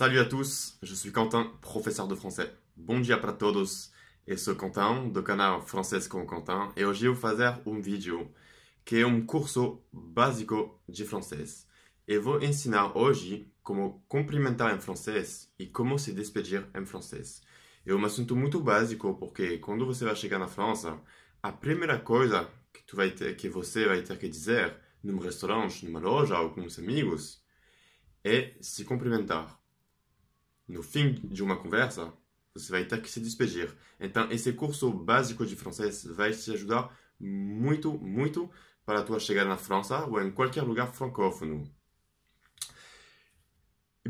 Salut à tous, je suis Quentin, professeur de français. Bom dia para todos. Eu sou Quentin, do canal Francês com Quentin, e hoje eu vou fazer um vídeo que é um curso básico de francês. Eu vou ensinar hoje como cumprimentar em francês e como se despedir em francês. É um assunto muito básico porque quando você vai chegar na França, a primeira coisa que, tu vai ter, que você vai ter que dizer num restaurante, numa loja ou com os amigos é se cumprimentar. No fim de uma conversa, você vai ter que se despedir. Então, esse curso básico de francês vai te ajudar muito, muito para a tua chegada na França ou em qualquer lugar francófono.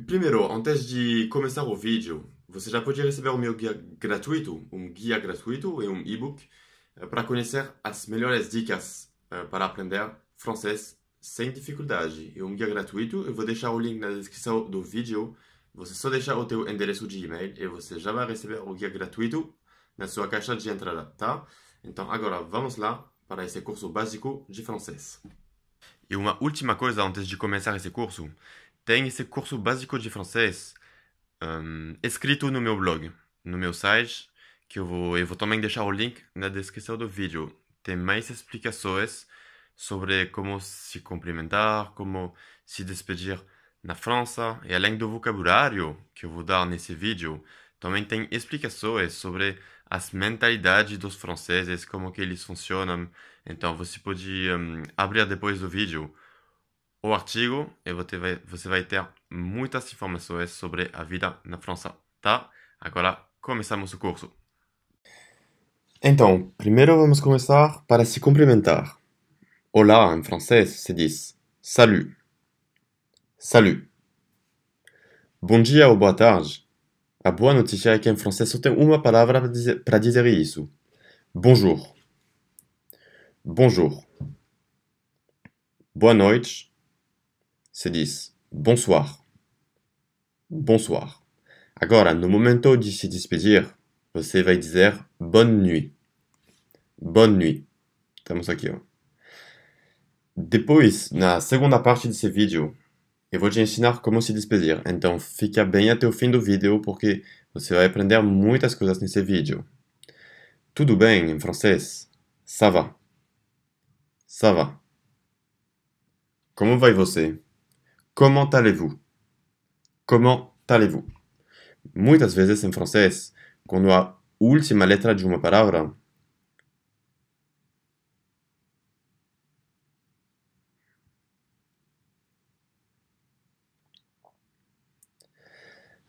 Primeiro, antes de começar o vídeo, você já pode receber o meu guia gratuito, um guia gratuito e um e-book eh, para conhecer as melhores dicas eh, para aprender francês sem dificuldade. É um guia gratuito, eu vou deixar o link na descrição do vídeo você só deixa o teu endereço de e-mail e você já vai receber o guia gratuito na sua caixa de entrada, tá? Então agora vamos lá para esse curso básico de francês. E uma última coisa antes de começar esse curso, tem esse curso básico de francês um, escrito no meu blog, no meu site, que eu vou, eu vou também deixar o link na descrição do vídeo. Tem mais explicações sobre como se cumprimentar, como se despedir na França, e além do vocabulário que eu vou dar nesse vídeo, também tem explicações sobre as mentalidades dos franceses, como que eles funcionam. Então você pode um, abrir depois do vídeo o artigo e você vai ter muitas informações sobre a vida na França, tá? Agora começamos o curso. Então, primeiro vamos começar para se cumprimentar. Olá em francês se diz salut. Salut! Bonjour dia ou boa tarde. A boa notícia é que em francês só tem uma palavra para dizer isso. Bonjour. Bonjour. Boa noite. Se diz bonsoir. Bonsoir. Agora, no momento de se despedir, você vai dizer bonne nuit. Bonne nuit. Estamos aqui, ó. Depois, na segunda parte desse vídeo, Eu vou te ensinar como se despedir, então fica bem até o fim do vídeo porque você vai aprender muitas coisas nesse vídeo. Tudo bem em francês? Ça va. Ça va. Como vai você? Comment allez-vous? Comment allez-vous? Muitas vezes em francês, quando a última letra de uma palavra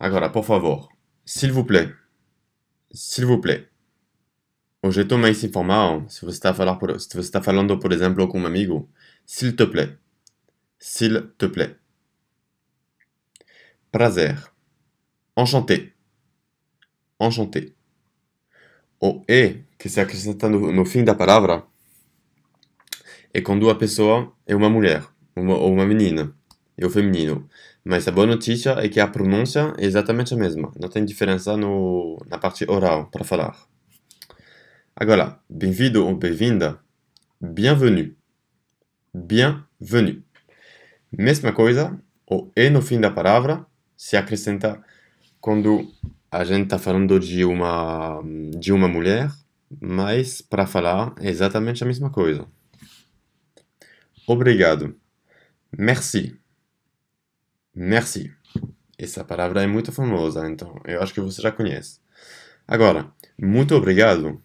Agora, por favor. S'il vous plaît. S'il vous plaît. Hoje estou mais informal, Se você está vous falar por, se você está falando, por exemplo, com um amigo, s'il te plaît. S'il te plaît. Prazer. Enchanté. Enchanté. O E que se acrescenta no, no fim da palavra é quando a pessoa é uma mulher ou uma, ou uma menina. É o feminino. Mas a boa notícia é que a pronúncia é exatamente a mesma. Não tem diferença no, na parte oral para falar. Agora, bem-vindo ou bem-vinda. Bienvenue. Bienvenue. Mesma coisa, o E no fim da palavra se acrescenta quando a gente está falando de uma, de uma mulher, mas para falar é exatamente a mesma coisa. Obrigado. Merci. merci. Essa palavra é muito famosa, então eu acho que você já conhece. Agora, muito obrigado.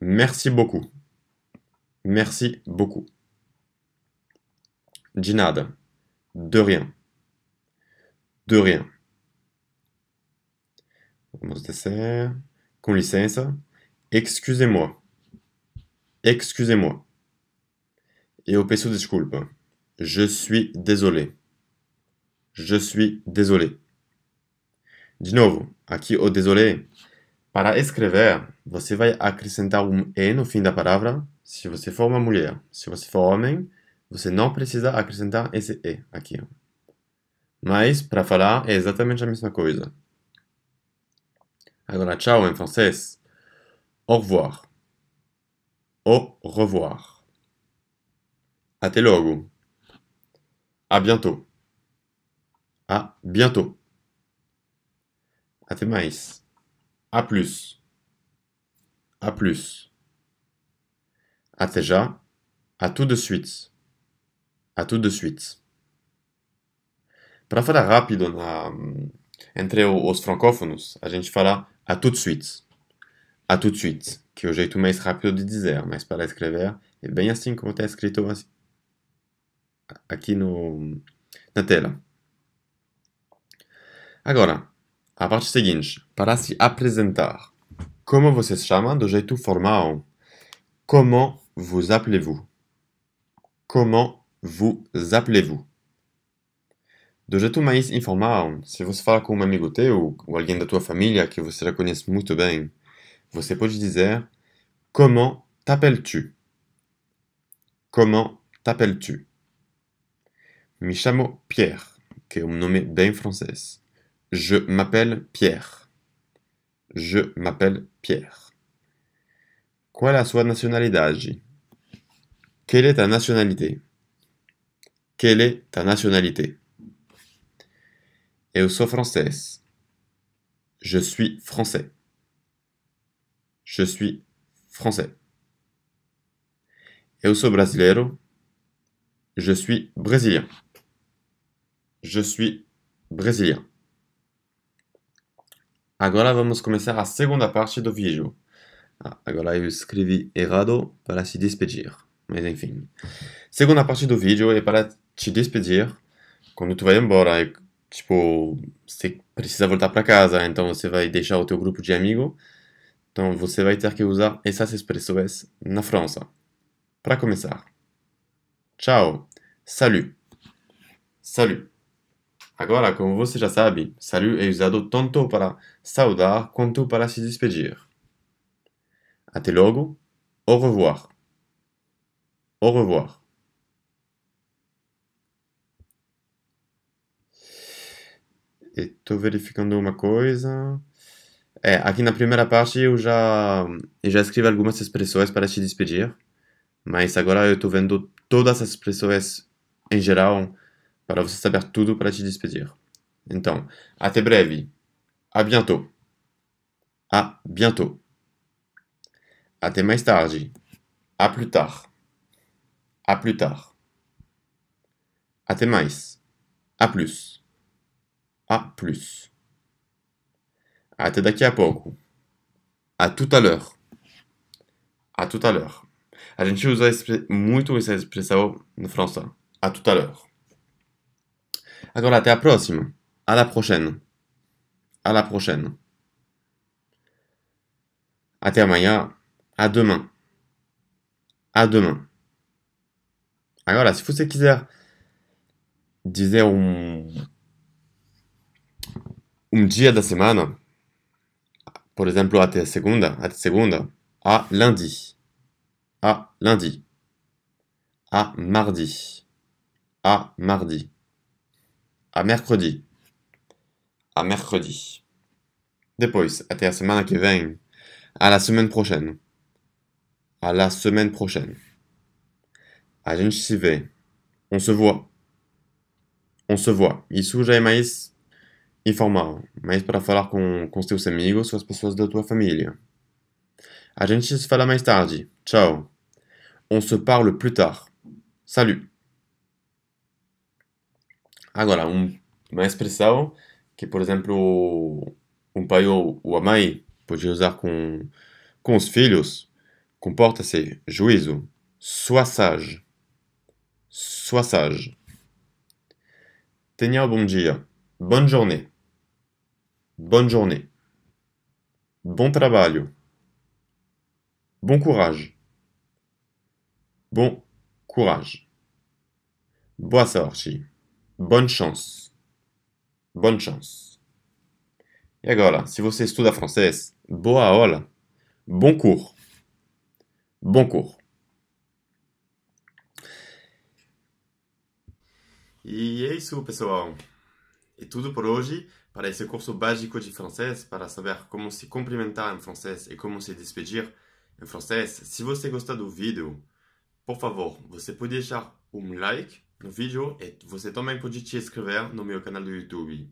Merci beaucoup. Merci beaucoup. De nada. De rien. De rien. Vamos descer. Com licença. Excusez-moi. Excusez-moi. Eu peço desculpa. Je suis désolé. Je suis désolé. De novo, aqui o désolé. Para escrever, você vai acrescentar um E no fim da palavra se você for uma mulher. Se você for homem, você não precisa acrescentar esse E aqui. Mas, para falar, é exatamente a mesma coisa. Agora, tchau em francês. Au revoir. Au revoir. Até logo. A bientôt. À bientôt. Até mais. A plus. A plus. Até já. A tout de suite. A tout de suite. Para falar rápido na, entre os francófonos, a gente fala a tout de suite. A tout de suite, que é o jeito mais rápido de dizer, mas para escrever é bem assim como está escrito assim, aqui no, na tela. Agora, a parte seguinte, para se apresentar. Como você se chama do jeito formal? Comment vous appelez-vous? Comment vous appelez-vous? Do jeito mais informal, se você falar com um amigo teu ou alguém da tua família que vous já conhece muito bem, você pode dizer Comment t'appelles-tu? Comment t'appelles-tu? Me chamo Pierre, que é um nome bem francês. Je m'appelle Pierre. Je m'appelle Pierre. sua Quelle est ta nationalité? Quelle est ta nationalité? Eu sou française. Je suis français. Je suis français. Eu sou brasileiro. Je suis brésilien. Je suis brésilien. Agora vamos começar a segunda parte do vídeo. Ah, agora eu escrevi errado para se despedir, mas enfim. Segunda parte do vídeo é para te despedir quando tu vai embora. É, tipo, você precisa voltar para casa, então você vai deixar o teu grupo de amigo. Então você vai ter que usar essas expressões na França. Para começar. Tchau. Salut. Salut. Agora, como você já sabe, salut é usado tanto para saudar quanto para se despedir. Até logo. Au revoir. Au revoir. Estou verificando uma coisa. É, aqui na primeira parte eu já, eu já escrevi algumas expressões para te despedir, mas agora eu estou vendo todas as expressões em geral para você saber tudo para te despedir. Então, até breve. A bientôt. A bientôt. Até mais tarde. A plus tard. A plus tard. Até mais. A plus. A plus. Até daqui a pouco. A tout à l'heure. A tout à l'heure. A gente usa muito essa expressão na França. A tout à l'heure. Agora, até la próxima. À la prochaine. À la prochaine. à amanhã. À demain. À demain. Agora, se você quiser un um, um dia da semana, por exemplo, até segunda, até segunda, à lundi, à lundi, à mardi, à mardi. À mercredi. À mercredi. Depois, até a semana que vem. À la semaine prochaine. À la semaine prochaine. A gente On se voit. On se voit. Isso já é mais informal, mais para falar com, com seus amigos ou as pessoas da tua família. A gente se fala mais tarde. Ciao. On se parle plus tard. Salut. Agora, um, uma expressão que, por exemplo, um pai ou, ou a mãe pode usar com, com os filhos comporta-se juízo. Sois sage. Sois sage. Tenha bom dia. Bonne journée. Bonne journée. bon trabalho. bon courage. Bon courage. Boa sorte. Bonne chance. Bonne chance. E agora, se você estuda francês, boa aula. Bon cours. Bon cours. E é isso, pessoal. É e tout pour hoje para esse curso básico de francês, pour saber como se cumprimentar em francês et como se despedir em francês. Se você gostou do vídeo, por favor, você pode deixar um like no vídeo, é, você também pode se inscrever no meu canal do YouTube.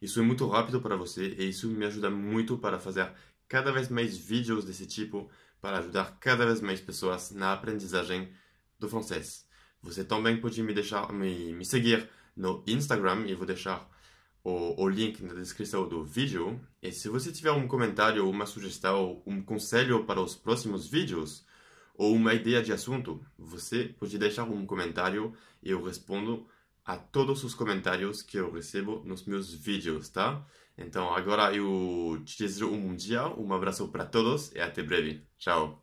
Isso é muito rápido para você e isso me ajuda muito para fazer cada vez mais vídeos desse tipo para ajudar cada vez mais pessoas na aprendizagem do francês. Você também pode me deixar me, me seguir no Instagram e vou deixar o, o link na descrição do vídeo. E se você tiver um comentário, uma sugestão, ou um conselho para os próximos vídeos, ou uma ideia de assunto, você pode deixar um comentário e eu respondo a todos os comentários que eu recebo nos meus vídeos, tá? Então agora eu te desejo um bom dia, um abraço para todos e até breve. Tchau!